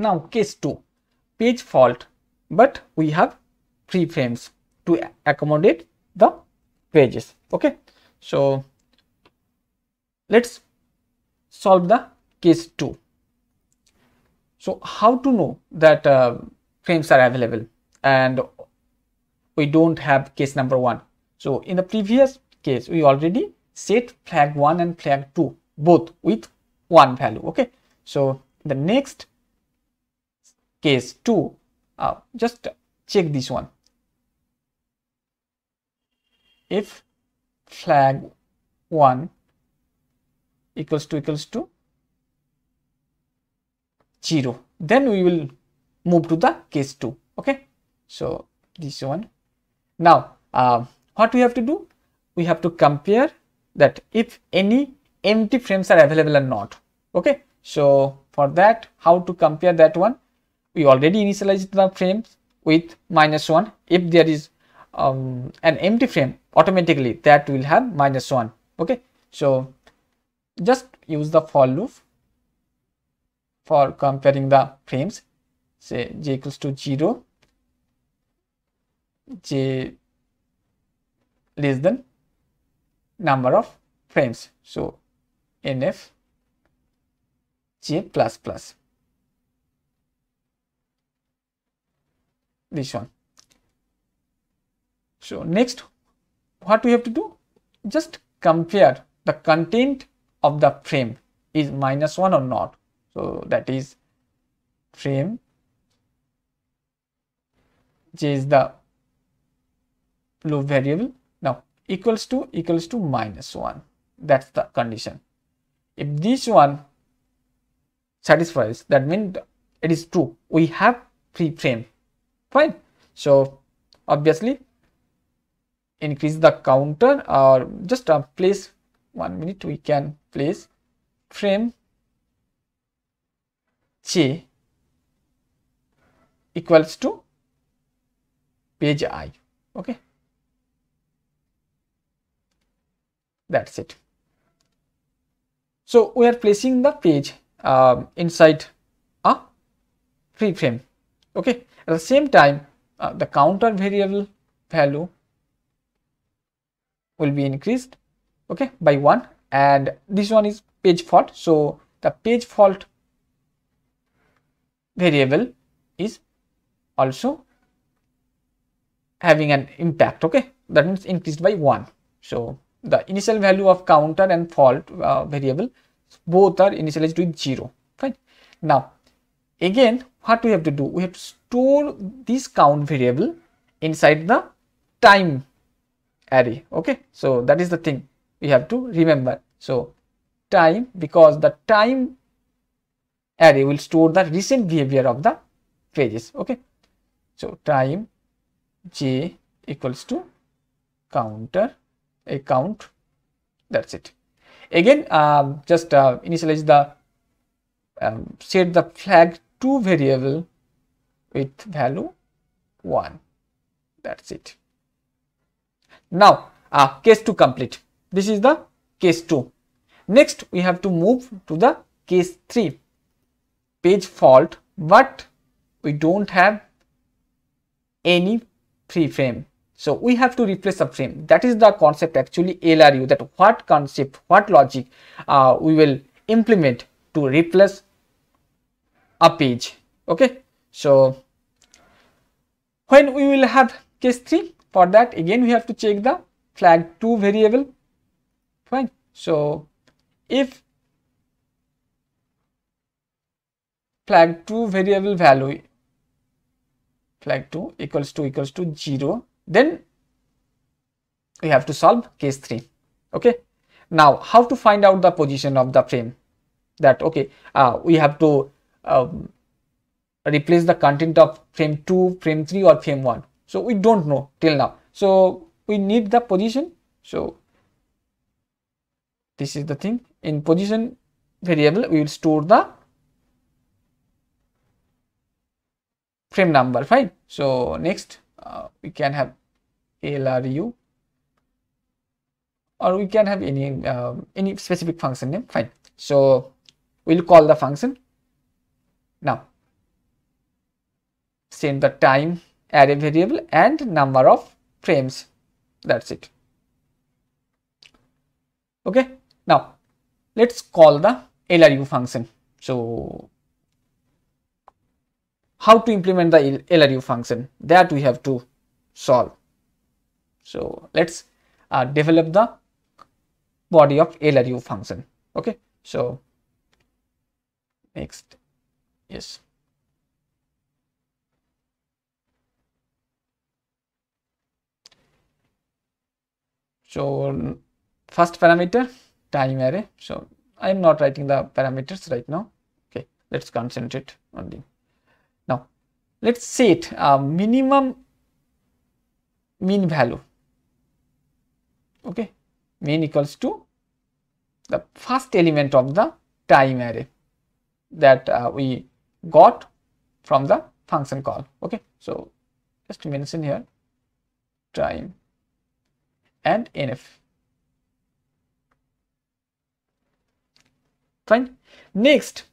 Now case 2, page fault, but we have three frames to accommodate the pages. Okay, so let's solve the case 2. So how to know that uh, frames are available and we don't have case number 1. So in the previous case, we already set flag 1 and flag 2 both with one value. Okay, so the next case 2 uh, just check this one if flag 1 equals to equals to 0 then we will move to the case 2 okay so this one now uh, what we have to do we have to compare that if any empty frames are available or not okay so for that how to compare that one we already initialized the frames with minus 1 if there is um, an empty frame automatically that will have minus 1 okay so just use the for loop for comparing the frames say j equals to 0 j less than number of frames so nf j plus plus this one. So next what we have to do just compare the content of the frame is minus 1 or not. So that is frame j is the loop variable now equals to equals to minus 1 that's the condition if this one satisfies that means it is true we have free frame fine so obviously increase the counter or just uh, place one minute we can place frame j equals to page i okay that's it so we are placing the page um, inside a free frame okay at the same time uh, the counter variable value will be increased okay by one and this one is page fault so the page fault variable is also having an impact okay that means increased by one so the initial value of counter and fault uh, variable both are initialized with zero fine now Again, what we have to do? We have to store this count variable inside the time array. Okay, so that is the thing we have to remember. So time because the time array will store the recent behavior of the pages. Okay, so time j equals to counter a count that's it again uh, just uh, initialize the um, set the flag 2 variable with value 1 that's it now uh, case 2 complete this is the case 2 next we have to move to the case 3 page fault but we don't have any free frame so we have to replace a frame that is the concept actually LRU that what concept what logic uh, we will implement to replace a page okay so when we will have case 3 for that again we have to check the flag 2 variable fine so if flag 2 variable value flag 2 equals to equals to 0 then we have to solve case 3 okay now how to find out the position of the frame that okay uh, we have to uh, replace the content of frame 2, frame 3 or frame 1. So we don't know till now. So we need the position. So this is the thing in position variable we will store the frame number fine. So next uh, we can have ALRU or we can have any uh, any specific function name fine. So we'll call the function now, send the time array variable and number of frames. That's it. Okay. Now, let's call the LRU function. So, how to implement the LRU function that we have to solve. So, let's uh, develop the body of LRU function. Okay. So, next Yes. So first parameter time array. So I am not writing the parameters right now. Okay, let's concentrate on the now. Let's set a uh, minimum mean value. Okay, mean equals to the first element of the time array that uh, we got from the function call okay so just mention here time and nf fine next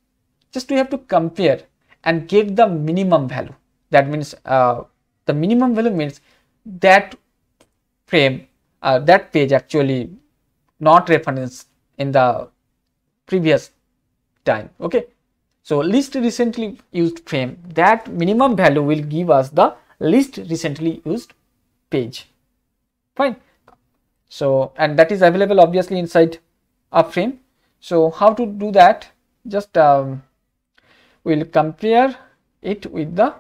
just we have to compare and get the minimum value that means uh, the minimum value means that frame uh, that page actually not referenced in the previous time okay so least recently used frame that minimum value will give us the least recently used page. Fine. So and that is available obviously inside a frame. So how to do that? Just um, we'll compare it with the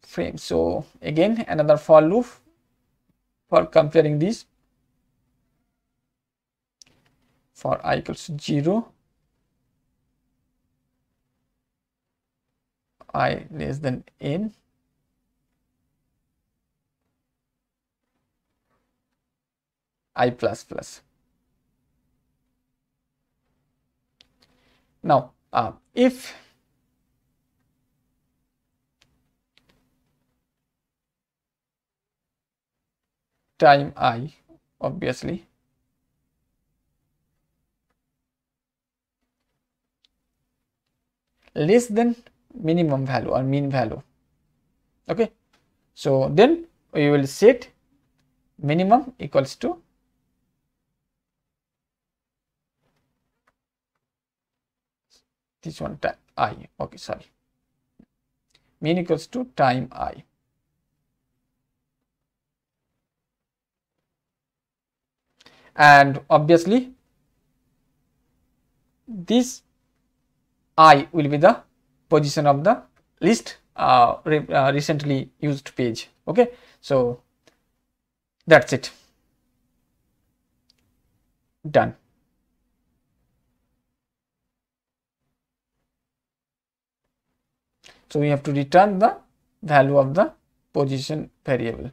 frame. So again another for loop for comparing these for i equals 0 i less than n i plus plus. Now, uh, if time i obviously less than minimum value or mean value okay so then we will set minimum equals to this one time i okay sorry mean equals to time i and obviously this i will be the position of the list uh, re uh, recently used page okay so that's it done so we have to return the value of the position variable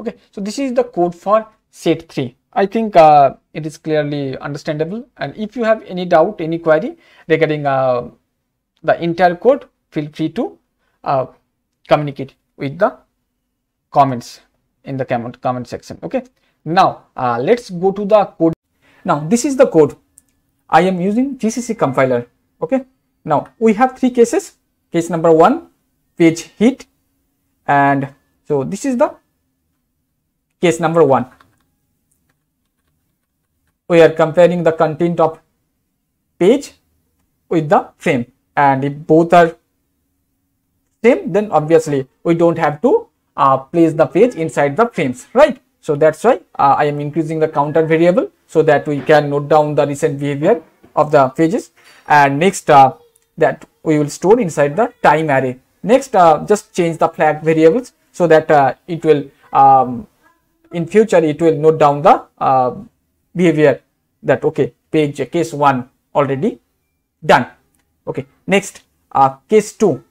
okay so this is the code for set 3 I think uh, it is clearly understandable. And if you have any doubt, any query regarding uh, the entire code, feel free to uh, communicate with the comments in the comment, comment section. Okay. Now, uh, let's go to the code. Now, this is the code. I am using GCC compiler. Okay. Now, we have three cases. Case number one, page hit. And so this is the case number one we are comparing the content of page with the same and if both are same then obviously we don't have to uh, place the page inside the frames right so that's why uh, i am increasing the counter variable so that we can note down the recent behavior of the pages and next uh, that we will store inside the time array next uh, just change the flag variables so that uh, it will um, in future it will note down the uh, behavior that okay page case 1 already done okay next uh, case 2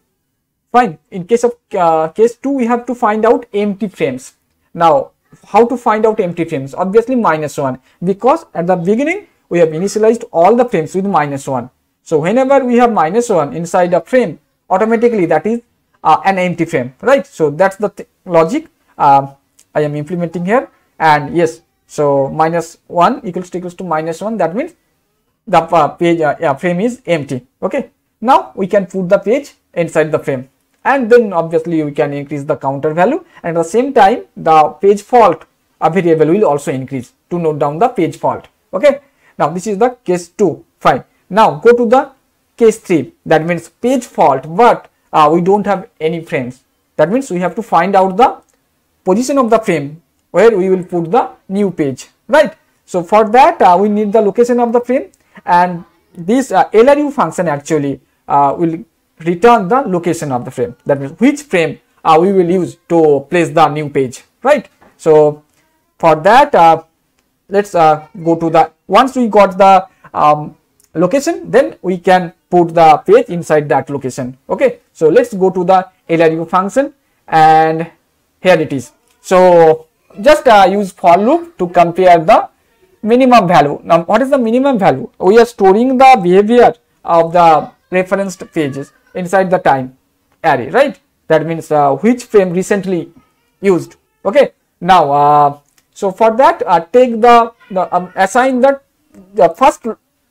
fine in case of uh, case 2 we have to find out empty frames now how to find out empty frames obviously minus 1 because at the beginning we have initialized all the frames with minus 1 so whenever we have minus 1 inside a frame automatically that is uh, an empty frame right so that's the logic uh, i am implementing here and yes so minus 1 equals to equals to minus 1 that means the uh, page uh, yeah, frame is empty. Okay. Now we can put the page inside the frame and then obviously we can increase the counter value and at the same time the page fault a variable will also increase to note down the page fault. Okay. Now this is the case 2. Fine. Now go to the case 3 that means page fault but uh, we don't have any frames. That means we have to find out the position of the frame where we will put the new page right so for that uh, we need the location of the frame and this uh, lru function actually uh, will return the location of the frame that means which frame uh, we will use to place the new page right so for that uh, let's uh, go to the once we got the um, location then we can put the page inside that location okay so let's go to the lru function and here it is so just uh, use for loop to compare the minimum value. Now, what is the minimum value? We are storing the behavior of the referenced pages inside the time array, right? That means uh, which frame recently used. Okay. Now, uh, so for that, uh, take the, the um, assign the, the first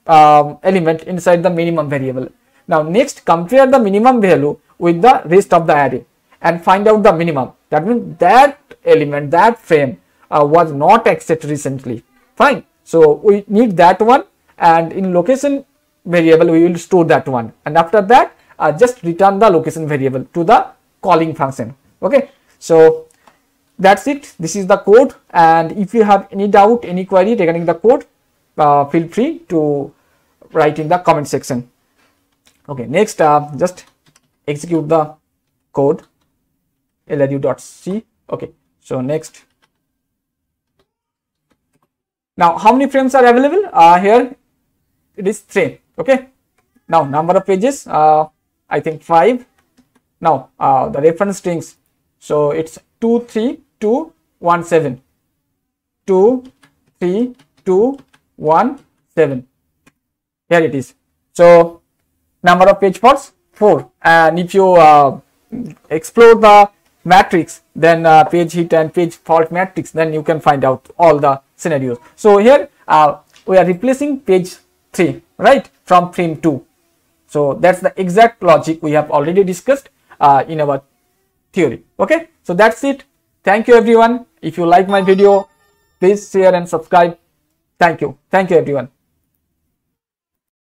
um, element inside the minimum variable. Now, next compare the minimum value with the rest of the array and find out the minimum. That means that element that frame uh, was not accessed recently fine so we need that one and in location variable we will store that one and after that uh, just return the location variable to the calling function okay so that's it this is the code and if you have any doubt any query regarding the code uh, feel free to write in the comment section okay next uh, just execute the code lru.c okay so next. Now, how many frames are available? Uh, here it is 3. Okay. Now, number of pages, uh, I think 5. Now, uh, the reference strings. So it's 2, 3, 2, 1, 7. 2, 3, 2, 1, 7. Here it is. So number of page faults 4. And if you uh, explore the matrix then uh, page hit and page fault matrix then you can find out all the scenarios so here uh, we are replacing page 3 right from frame 2 so that's the exact logic we have already discussed uh, in our theory okay so that's it thank you everyone if you like my video please share and subscribe thank you thank you everyone